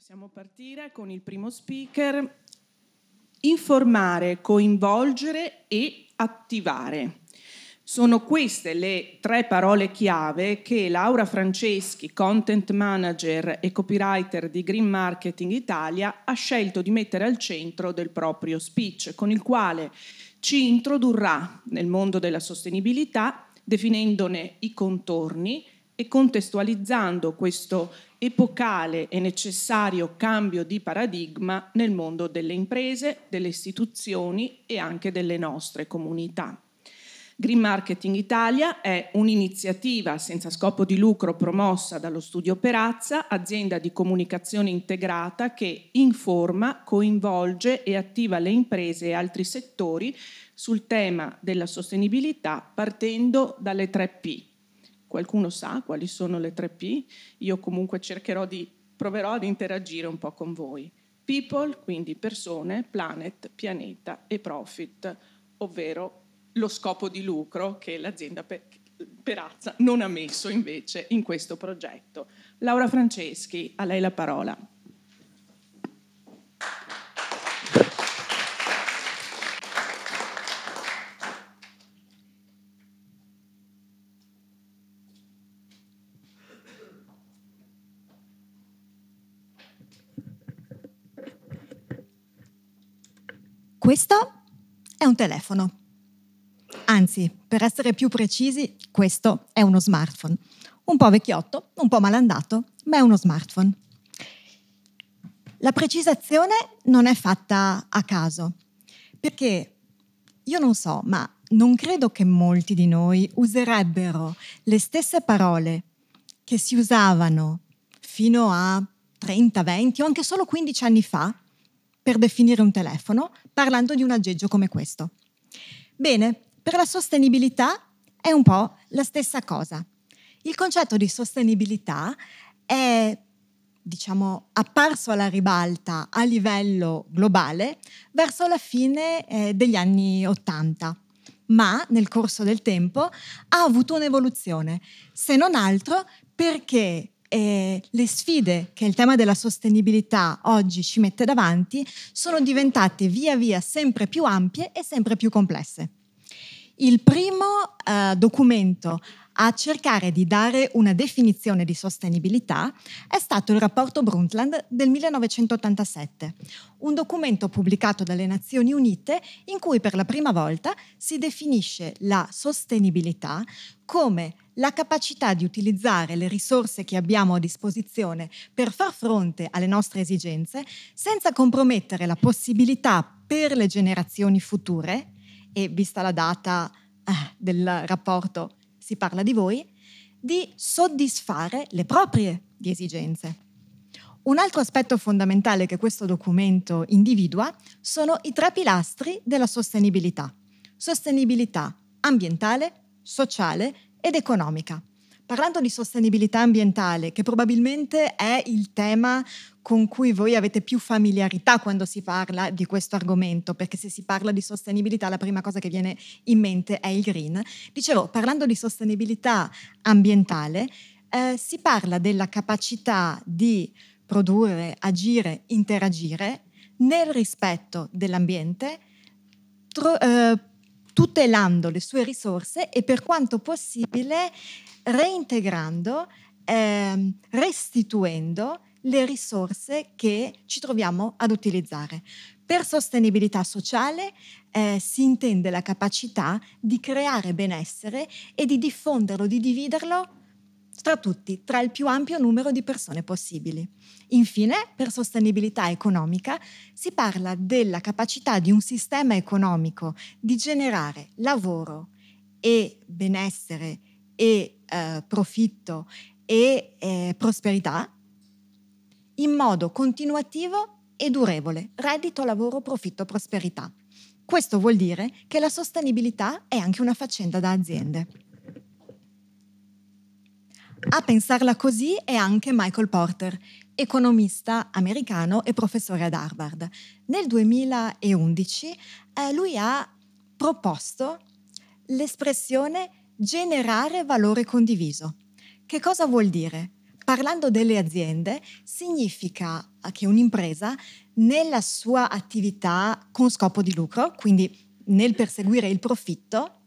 Possiamo partire con il primo speaker. Informare, coinvolgere e attivare. Sono queste le tre parole chiave che Laura Franceschi, content manager e copywriter di Green Marketing Italia, ha scelto di mettere al centro del proprio speech, con il quale ci introdurrà nel mondo della sostenibilità, definendone i contorni, e contestualizzando questo epocale e necessario cambio di paradigma nel mondo delle imprese, delle istituzioni e anche delle nostre comunità. Green Marketing Italia è un'iniziativa senza scopo di lucro promossa dallo Studio Perazza, azienda di comunicazione integrata che informa, coinvolge e attiva le imprese e altri settori sul tema della sostenibilità partendo dalle tre P, qualcuno sa quali sono le tre P, io comunque cercherò di, proverò ad interagire un po' con voi. People, quindi persone, planet, pianeta e profit, ovvero lo scopo di lucro che l'azienda per, Perazza non ha messo invece in questo progetto. Laura Franceschi, a lei la parola. Questo è un telefono. Anzi, per essere più precisi, questo è uno smartphone. Un po' vecchiotto, un po' malandato, ma è uno smartphone. La precisazione non è fatta a caso, perché io non so, ma non credo che molti di noi userebbero le stesse parole che si usavano fino a 30, 20 o anche solo 15 anni fa per definire un telefono parlando di un aggeggio come questo. Bene, per la sostenibilità è un po' la stessa cosa. Il concetto di sostenibilità è diciamo, apparso alla ribalta a livello globale verso la fine eh, degli anni Ottanta, ma nel corso del tempo ha avuto un'evoluzione, se non altro perché eh, le sfide che il tema della sostenibilità oggi ci mette davanti sono diventate via via sempre più ampie e sempre più complesse. Il primo eh, documento a cercare di dare una definizione di sostenibilità è stato il rapporto Brundtland del 1987, un documento pubblicato dalle Nazioni Unite in cui per la prima volta si definisce la sostenibilità come la capacità di utilizzare le risorse che abbiamo a disposizione per far fronte alle nostre esigenze senza compromettere la possibilità per le generazioni future, e vista la data eh, del rapporto si parla di voi, di soddisfare le proprie esigenze. Un altro aspetto fondamentale che questo documento individua sono i tre pilastri della sostenibilità. Sostenibilità ambientale, sociale ed economica. Parlando di sostenibilità ambientale, che probabilmente è il tema con cui voi avete più familiarità quando si parla di questo argomento, perché se si parla di sostenibilità la prima cosa che viene in mente è il green. Dicevo, parlando di sostenibilità ambientale, eh, si parla della capacità di produrre, agire, interagire nel rispetto dell'ambiente, tro- eh, tutelando le sue risorse e per quanto possibile reintegrando, eh, restituendo le risorse che ci troviamo ad utilizzare. Per sostenibilità sociale eh, si intende la capacità di creare benessere e di diffonderlo, di dividerlo tra tutti, tra il più ampio numero di persone possibili. Infine, per sostenibilità economica, si parla della capacità di un sistema economico di generare lavoro e benessere e eh, profitto e eh, prosperità in modo continuativo e durevole, reddito, lavoro, profitto, prosperità. Questo vuol dire che la sostenibilità è anche una faccenda da aziende. A pensarla così è anche Michael Porter, economista americano e professore ad Harvard. Nel 2011 eh, lui ha proposto l'espressione generare valore condiviso. Che cosa vuol dire? Parlando delle aziende, significa che un'impresa nella sua attività con scopo di lucro, quindi nel perseguire il profitto,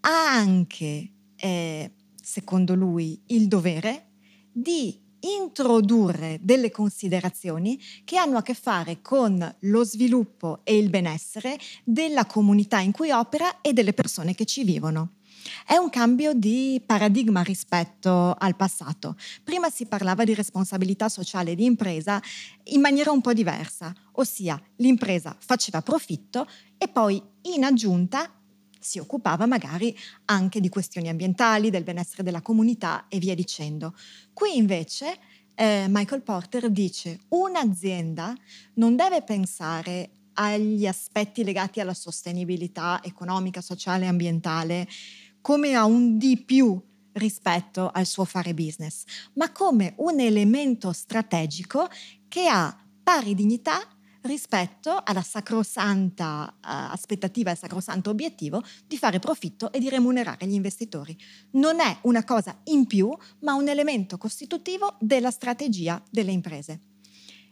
ha anche eh, secondo lui, il dovere di introdurre delle considerazioni che hanno a che fare con lo sviluppo e il benessere della comunità in cui opera e delle persone che ci vivono. È un cambio di paradigma rispetto al passato. Prima si parlava di responsabilità sociale di impresa in maniera un po' diversa, ossia l'impresa faceva profitto e poi in aggiunta si occupava magari anche di questioni ambientali, del benessere della comunità e via dicendo. Qui invece eh, Michael Porter dice un'azienda non deve pensare agli aspetti legati alla sostenibilità economica, sociale e ambientale come a un di più rispetto al suo fare business, ma come un elemento strategico che ha pari dignità rispetto alla sacrosanta uh, aspettativa e al sacrosanto obiettivo di fare profitto e di remunerare gli investitori. Non è una cosa in più, ma un elemento costitutivo della strategia delle imprese.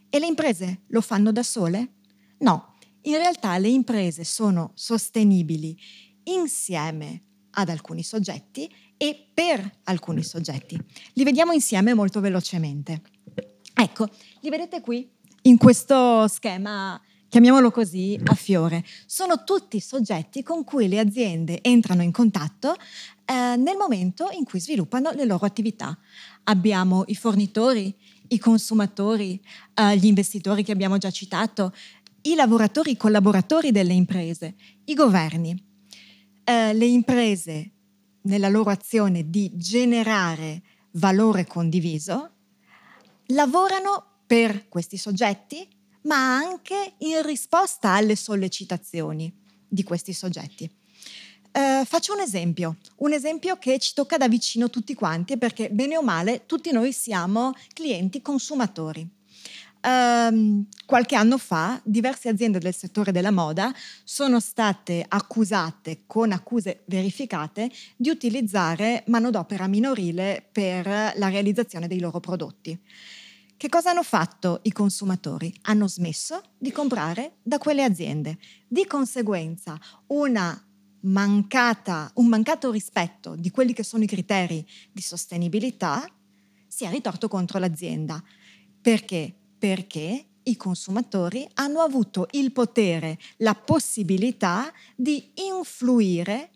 E le imprese lo fanno da sole? No, in realtà le imprese sono sostenibili insieme ad alcuni soggetti e per alcuni soggetti. Li vediamo insieme molto velocemente. Ecco, li vedete qui in questo schema, chiamiamolo così, a fiore. Sono tutti soggetti con cui le aziende entrano in contatto eh, nel momento in cui sviluppano le loro attività. Abbiamo i fornitori, i consumatori, eh, gli investitori che abbiamo già citato, i lavoratori, i collaboratori delle imprese, i governi. Eh, le imprese nella loro azione di generare valore condiviso lavorano per questi soggetti, ma anche in risposta alle sollecitazioni di questi soggetti. Eh, faccio un esempio, un esempio che ci tocca da vicino tutti quanti perché bene o male tutti noi siamo clienti consumatori. Eh, qualche anno fa diverse aziende del settore della moda sono state accusate con accuse verificate di utilizzare manodopera minorile per la realizzazione dei loro prodotti. Che cosa hanno fatto i consumatori? Hanno smesso di comprare da quelle aziende. Di conseguenza, una mancata, un mancato rispetto di quelli che sono i criteri di sostenibilità si è ritorto contro l'azienda. Perché? Perché i consumatori hanno avuto il potere, la possibilità di influire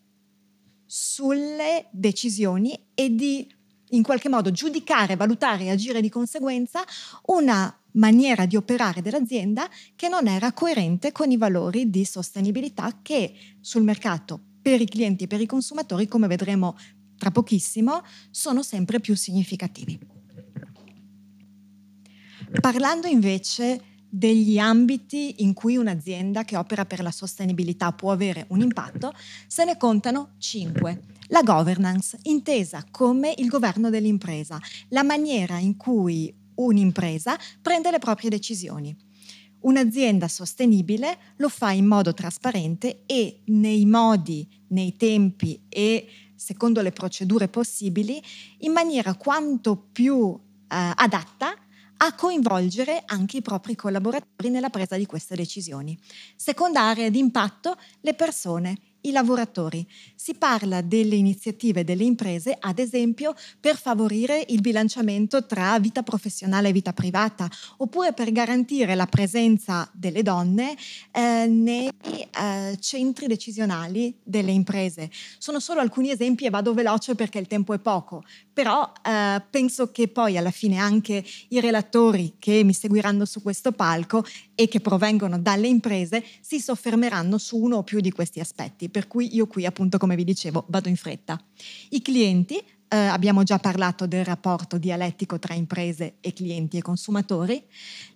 sulle decisioni e di in qualche modo giudicare, valutare e agire di conseguenza una maniera di operare dell'azienda che non era coerente con i valori di sostenibilità che sul mercato per i clienti e per i consumatori, come vedremo tra pochissimo, sono sempre più significativi. Parlando invece degli ambiti in cui un'azienda che opera per la sostenibilità può avere un impatto, se ne contano cinque. La governance, intesa come il governo dell'impresa, la maniera in cui un'impresa prende le proprie decisioni. Un'azienda sostenibile lo fa in modo trasparente e nei modi, nei tempi e secondo le procedure possibili, in maniera quanto più eh, adatta a coinvolgere anche i propri collaboratori nella presa di queste decisioni. Seconda area di impatto, le persone i lavoratori. Si parla delle iniziative delle imprese, ad esempio, per favorire il bilanciamento tra vita professionale e vita privata, oppure per garantire la presenza delle donne eh, nei eh, centri decisionali delle imprese. Sono solo alcuni esempi e vado veloce perché il tempo è poco, però eh, penso che poi alla fine anche i relatori che mi seguiranno su questo palco e che provengono dalle imprese si soffermeranno su uno o più di questi aspetti, per cui io qui appunto come vi dicevo vado in fretta. I clienti eh, abbiamo già parlato del rapporto dialettico tra imprese e clienti e consumatori,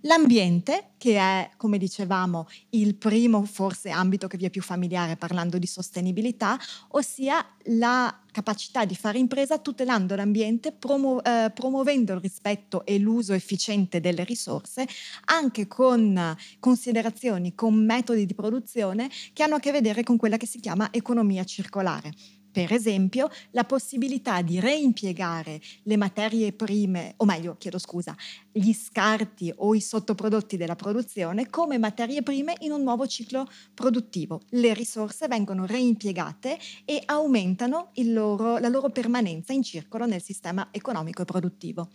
l'ambiente, che è, come dicevamo, il primo forse ambito che vi è più familiare parlando di sostenibilità, ossia la capacità di fare impresa tutelando l'ambiente, promu- eh, promuovendo il rispetto e l'uso efficiente delle risorse, anche con considerazioni, con metodi di produzione che hanno a che vedere con quella che si chiama economia circolare per esempio, la possibilità di reimpiegare le materie prime, o meglio, chiedo scusa, gli scarti o i sottoprodotti della produzione come materie prime in un nuovo ciclo produttivo. Le risorse vengono reimpiegate e aumentano loro, la loro permanenza in circolo nel sistema economico e produttivo.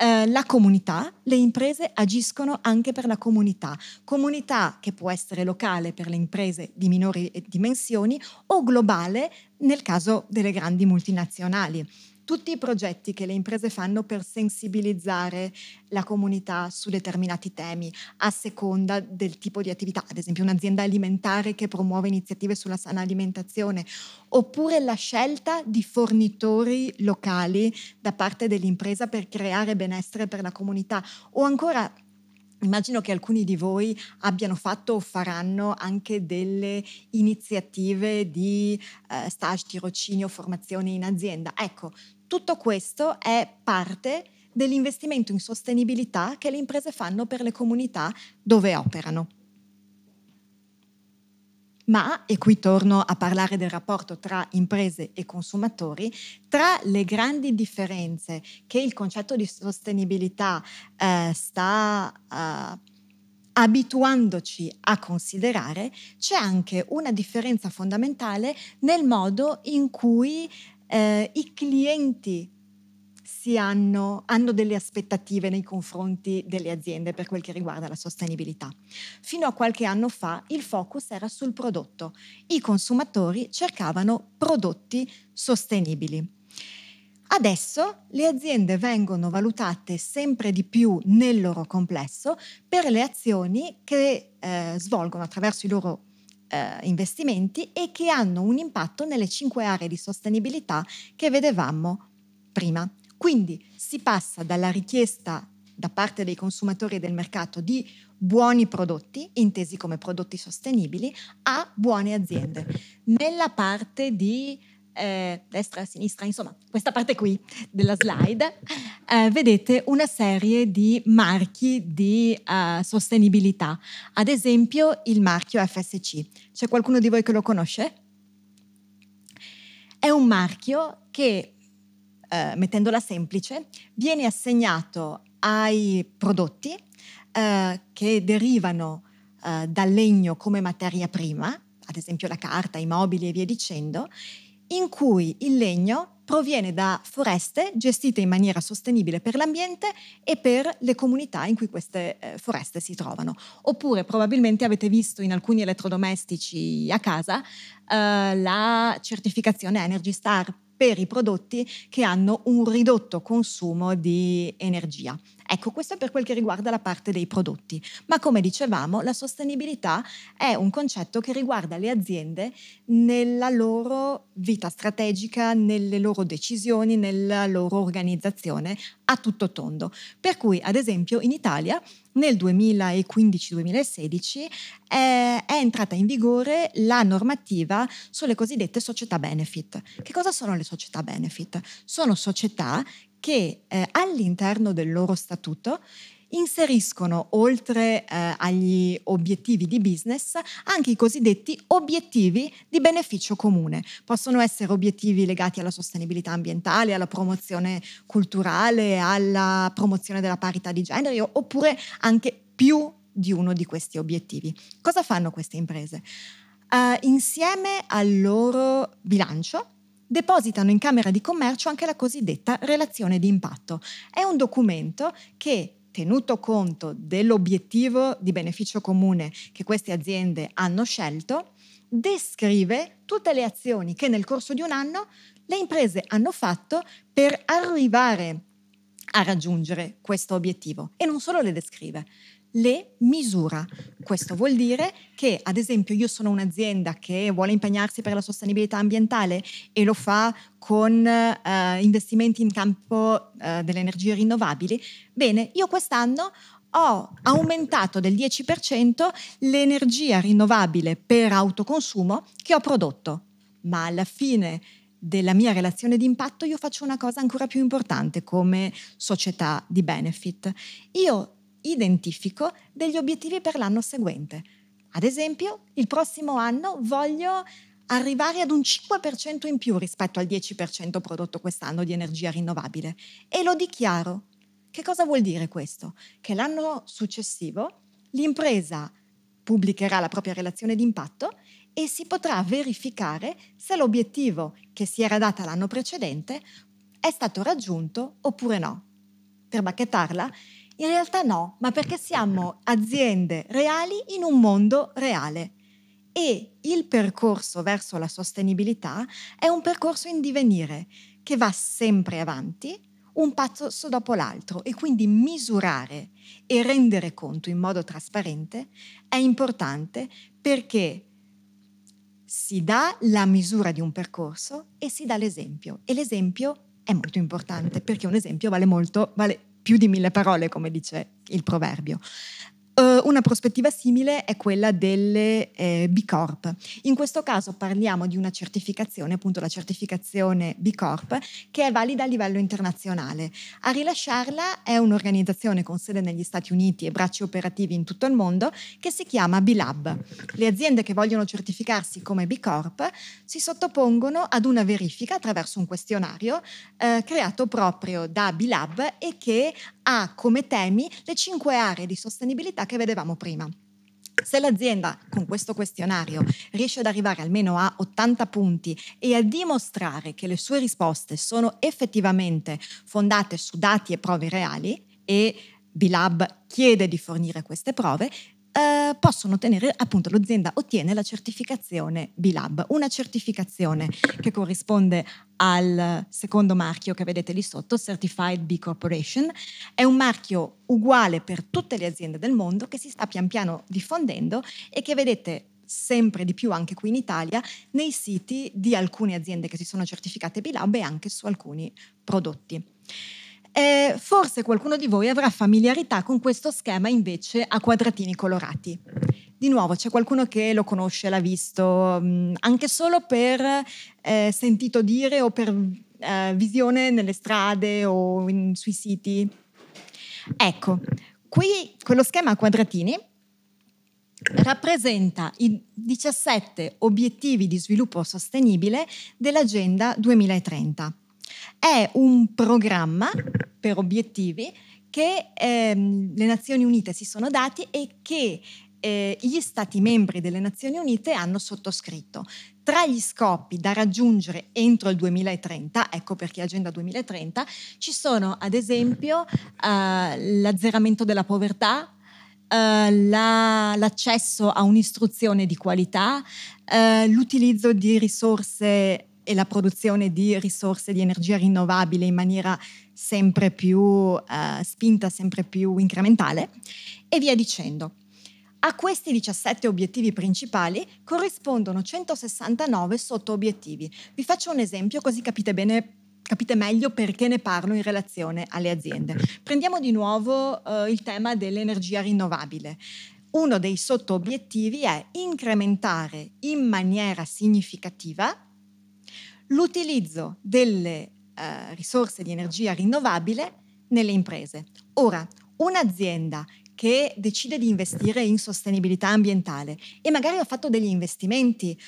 Eh, la comunità, le imprese agiscono anche per la comunità, comunità che può essere locale per le imprese di minori dimensioni o globale nel caso delle grandi multinazionali tutti i progetti che le imprese fanno per sensibilizzare la comunità su determinati temi, a seconda del tipo di attività, ad esempio un'azienda alimentare che promuove iniziative sulla sana alimentazione, oppure la scelta di fornitori locali da parte dell'impresa per creare benessere per la comunità, o ancora Immagino che alcuni di voi abbiano fatto o faranno anche delle iniziative di eh, stage, tirocinio, formazione in azienda. Ecco, tutto questo è parte dell'investimento in sostenibilità che le imprese fanno per le comunità dove operano. Ma, e qui torno a parlare del rapporto tra imprese e consumatori, tra le grandi differenze che il concetto di sostenibilità eh, sta eh, abituandoci a considerare, c'è anche una differenza fondamentale nel modo in cui eh, i clienti hanno, hanno, delle aspettative nei confronti delle aziende per quel che riguarda la sostenibilità. Fino a qualche anno fa il focus era sul prodotto. I consumatori cercavano prodotti sostenibili. Adesso le aziende vengono valutate sempre di più nel loro complesso per le azioni che eh, svolgono attraverso i loro eh, investimenti e che hanno un impatto nelle cinque aree di sostenibilità che vedevamo prima. Quindi si passa dalla richiesta da parte dei consumatori e del mercato di buoni prodotti, intesi come prodotti sostenibili, a buone aziende. Eh, eh. Nella parte di eh, destra, sinistra, insomma, questa parte qui della slide, eh, vedete una serie di marchi di eh, sostenibilità. Ad esempio il marchio FSC. C'è qualcuno di voi che lo conosce? È un marchio che, eh, mettendola semplice, viene assegnato ai prodotti eh, che derivano eh, dal legno come materia prima, ad esempio la carta, i mobili e via dicendo, in cui il legno proviene da foreste gestite in maniera sostenibile per l'ambiente e per le comunità in cui queste eh, foreste si trovano. Oppure probabilmente avete visto in alcuni elettrodomestici a casa eh, la certificazione Energy Star per i prodotti che hanno un ridotto consumo di energia. Ecco, questo è per quel che riguarda la parte dei prodotti, ma come dicevamo la sostenibilità è un concetto che riguarda le aziende nella loro vita strategica, nelle loro decisioni, nella loro organizzazione a tutto tondo. Per cui, ad esempio, in Italia nel 2015-2016 è, eh, è entrata in vigore la normativa sulle cosiddette società benefit. Che cosa sono le società benefit? Sono società che eh, all'interno del loro statuto inseriscono, oltre eh, agli obiettivi di business, anche i cosiddetti obiettivi di beneficio comune. Possono essere obiettivi legati alla sostenibilità ambientale, alla promozione culturale, alla promozione della parità di genere, oppure anche più di uno di questi obiettivi. Cosa fanno queste imprese? Uh, insieme al loro bilancio depositano in Camera di Commercio anche la cosiddetta relazione di impatto. È un documento che tenuto conto dell'obiettivo di beneficio comune che queste aziende hanno scelto, descrive tutte le azioni che nel corso di un anno le imprese hanno fatto per arrivare a raggiungere questo obiettivo e non solo le descrive, le misura. Questo vuol dire che, ad esempio, io sono un'azienda che vuole impegnarsi per la sostenibilità ambientale e lo fa con eh, investimenti in campo eh, delle energie rinnovabili. Bene, io quest'anno ho aumentato del 10% l'energia rinnovabile per autoconsumo che ho prodotto, ma alla fine della mia relazione di impatto io faccio una cosa ancora più importante come società di benefit. Io identifico degli obiettivi per l'anno seguente. Ad esempio, il prossimo anno voglio arrivare ad un 5% in più rispetto al 10% prodotto quest'anno di energia rinnovabile e lo dichiaro. Che cosa vuol dire questo? Che l'anno successivo l'impresa pubblicherà la propria relazione d'impatto e si potrà verificare se l'obiettivo che si era data l'anno precedente è stato raggiunto oppure no. Per bacchettarla, in realtà no, ma perché siamo aziende reali in un mondo reale e il percorso verso la sostenibilità è un percorso in divenire che va sempre avanti, un passo dopo l'altro e quindi misurare e rendere conto in modo trasparente è importante perché si dà la misura di un percorso e si dà l'esempio e l'esempio è molto importante perché un esempio vale molto, vale più di mille parole, come dice il proverbio una prospettiva simile è quella delle eh, B Corp. In questo caso parliamo di una certificazione, appunto la certificazione B Corp, che è valida a livello internazionale. A rilasciarla è un'organizzazione con sede negli Stati Uniti e bracci operativi in tutto il mondo che si chiama B Lab. Le aziende che vogliono certificarsi come B Corp si sottopongono ad una verifica attraverso un questionario eh, creato proprio da B Lab e che ha come temi le cinque aree di sostenibilità che vedevamo prima. Se l'azienda con questo questionario riesce ad arrivare almeno a 80 punti e a dimostrare che le sue risposte sono effettivamente fondate su dati e prove reali e B-Lab chiede di fornire queste prove, eh, possono ottenere, appunto l'azienda ottiene la certificazione B-Lab, una certificazione che corrisponde al secondo marchio che vedete lì sotto, Certified B Corporation, è un marchio uguale per tutte le aziende del mondo che si sta pian piano diffondendo e che vedete sempre di più anche qui in Italia nei siti di alcune aziende che si sono certificate B-Lab e anche su alcuni prodotti. Eh, forse qualcuno di voi avrà familiarità con questo schema invece a quadratini colorati. Di nuovo, c'è qualcuno che lo conosce, l'ha visto, mm, anche solo per eh, sentito dire o per eh, visione nelle strade o in, sui siti. Ecco, qui quello schema a quadratini rappresenta i 17 obiettivi di sviluppo sostenibile dell'Agenda 2030 è un programma per obiettivi che ehm, le Nazioni Unite si sono dati e che eh, gli Stati membri delle Nazioni Unite hanno sottoscritto. Tra gli scopi da raggiungere entro il 2030, ecco perché Agenda 2030, ci sono ad esempio eh, l'azzeramento della povertà, eh, la, l'accesso a un'istruzione di qualità, eh, l'utilizzo di risorse e la produzione di risorse di energia rinnovabile in maniera sempre più eh, spinta, sempre più incrementale e via dicendo. A questi 17 obiettivi principali corrispondono 169 sotto-obiettivi. Vi faccio un esempio così capite bene capite meglio perché ne parlo in relazione alle aziende. Prendiamo di nuovo eh, il tema dell'energia rinnovabile. Uno dei sotto-obiettivi è incrementare in maniera significativa l'utilizzo delle eh, risorse di energia rinnovabile nelle imprese. Ora, un'azienda che decide di investire in sostenibilità ambientale e magari ha fatto degli investimenti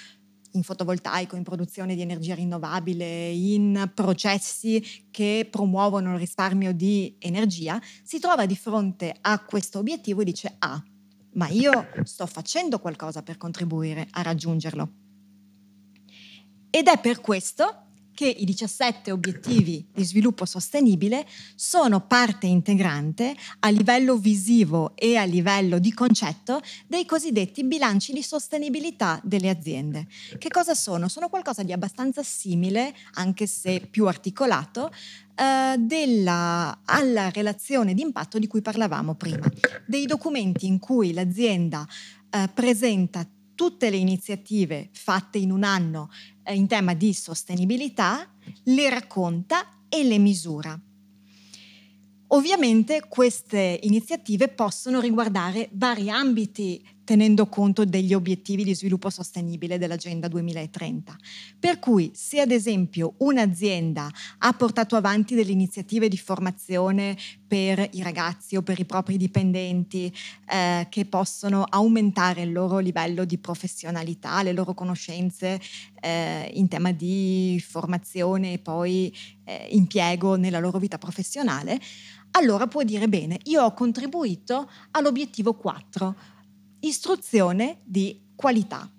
in fotovoltaico, in produzione di energia rinnovabile, in processi che promuovono il risparmio di energia, si trova di fronte a questo obiettivo e dice ah, ma io sto facendo qualcosa per contribuire a raggiungerlo. Ed è per questo che i 17 obiettivi di sviluppo sostenibile sono parte integrante a livello visivo e a livello di concetto dei cosiddetti bilanci di sostenibilità delle aziende. Che cosa sono? Sono qualcosa di abbastanza simile, anche se più articolato, eh, della, alla relazione di impatto di cui parlavamo prima, dei documenti in cui l'azienda eh, presenta tutte le iniziative fatte in un anno eh, in tema di sostenibilità, le racconta e le misura. Ovviamente queste iniziative possono riguardare vari ambiti tenendo conto degli obiettivi di sviluppo sostenibile dell'Agenda 2030. Per cui se ad esempio un'azienda ha portato avanti delle iniziative di formazione per i ragazzi o per i propri dipendenti eh, che possono aumentare il loro livello di professionalità, le loro conoscenze eh, in tema di formazione e poi eh, impiego nella loro vita professionale, allora può dire bene, io ho contribuito all'obiettivo 4 Istruzione di qualità.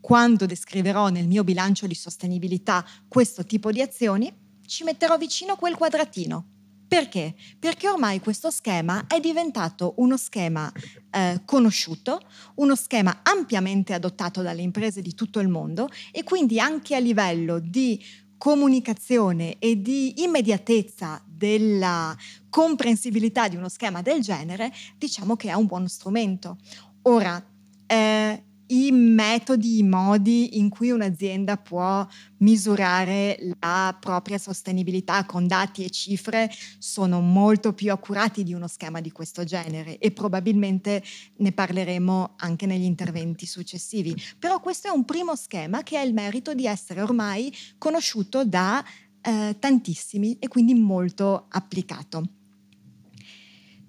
Quando descriverò nel mio bilancio di sostenibilità questo tipo di azioni, ci metterò vicino quel quadratino. Perché? Perché ormai questo schema è diventato uno schema eh, conosciuto, uno schema ampiamente adottato dalle imprese di tutto il mondo e quindi anche a livello di comunicazione e di immediatezza della comprensibilità di uno schema del genere, diciamo che è un buon strumento. Ora, eh, i metodi, i modi in cui un'azienda può misurare la propria sostenibilità con dati e cifre sono molto più accurati di uno schema di questo genere e probabilmente ne parleremo anche negli interventi successivi. Però questo è un primo schema che ha il merito di essere ormai conosciuto da eh, tantissimi e quindi molto applicato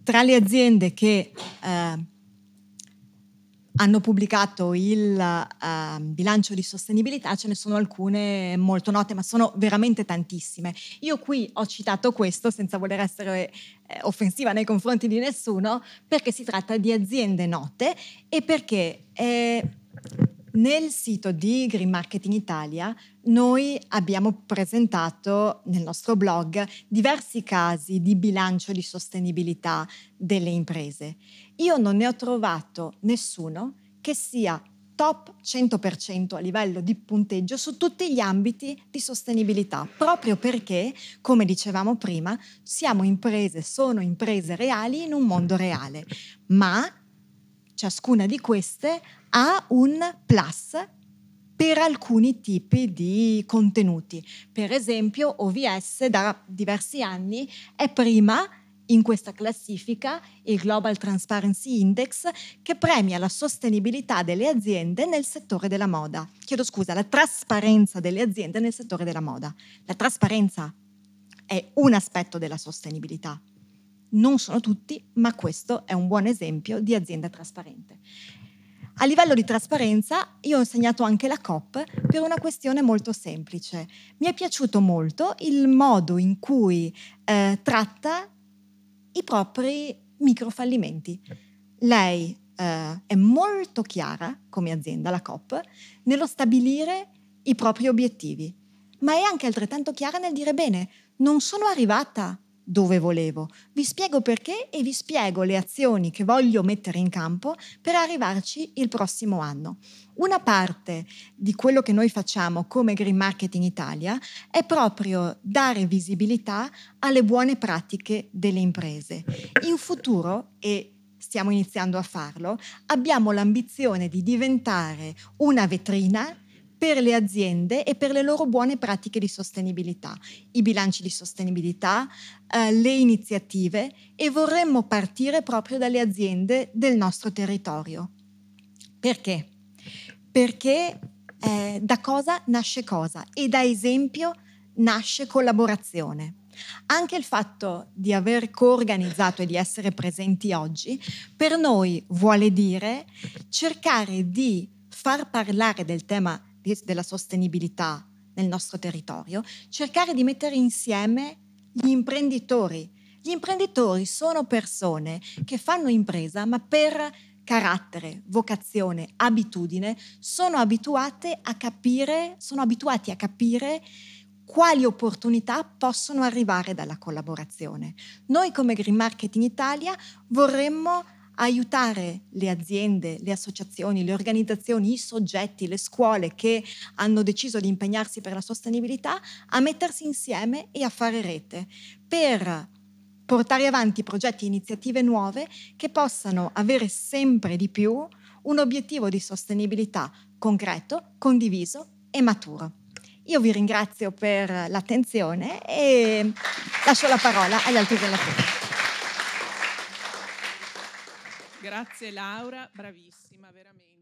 tra le aziende che eh, hanno pubblicato il eh, bilancio di sostenibilità ce ne sono alcune molto note, ma sono veramente tantissime. Io qui ho citato questo senza voler essere eh, offensiva nei confronti di nessuno, perché si tratta di aziende note e perché nel sito di Green Marketing Italia noi abbiamo presentato nel nostro blog diversi casi di bilancio di sostenibilità delle imprese. Io non ne ho trovato nessuno che sia top 100% a livello di punteggio su tutti gli ambiti di sostenibilità, proprio perché, come dicevamo prima, siamo imprese, sono imprese reali in un mondo reale, ma ciascuna di queste ha un plus per alcuni tipi di contenuti. Per esempio, OVS da diversi anni è prima in questa classifica il Global Transparency Index che premia la sostenibilità delle aziende nel settore della moda. Chiedo scusa, la trasparenza delle aziende nel settore della moda. La trasparenza è un aspetto della sostenibilità. Non sono tutti, ma questo è un buon esempio di azienda trasparente. A livello di trasparenza io ho insegnato anche la COP per una questione molto semplice. Mi è piaciuto molto il modo in cui eh, tratta i propri microfallimenti. Lei eh, è molto chiara come azienda, la COP, nello stabilire i propri obiettivi, ma è anche altrettanto chiara nel dire bene, non sono arrivata dove volevo. Vi spiego perché e vi spiego le azioni che voglio mettere in campo per arrivarci il prossimo anno. Una parte di quello che noi facciamo come Green Marketing Italia è proprio dare visibilità alle buone pratiche delle imprese. In futuro, e stiamo iniziando a farlo, abbiamo l'ambizione di diventare una vetrina per le aziende e per le loro buone pratiche di sostenibilità, i bilanci di sostenibilità, eh, le iniziative e vorremmo partire proprio dalle aziende del nostro territorio. Perché? Perché eh, da cosa nasce cosa e da esempio nasce collaborazione. Anche il fatto di aver coorganizzato e di essere presenti oggi per noi vuole dire cercare di far parlare del tema della sostenibilità nel nostro territorio, cercare di mettere insieme gli imprenditori. Gli imprenditori sono persone che fanno impresa, ma per carattere, vocazione, abitudine, sono abituate a capire, sono abituati a capire quali opportunità possono arrivare dalla collaborazione. Noi come Green Marketing Italia vorremmo aiutare le aziende, le associazioni, le organizzazioni, i soggetti, le scuole che hanno deciso di impegnarsi per la sostenibilità a mettersi insieme e a fare rete per portare avanti progetti e iniziative nuove che possano avere sempre di più un obiettivo di sostenibilità concreto, condiviso e maturo. Io vi ringrazio per l'attenzione e lascio la parola agli altri relatori. Grazie Laura, bravissima, veramente.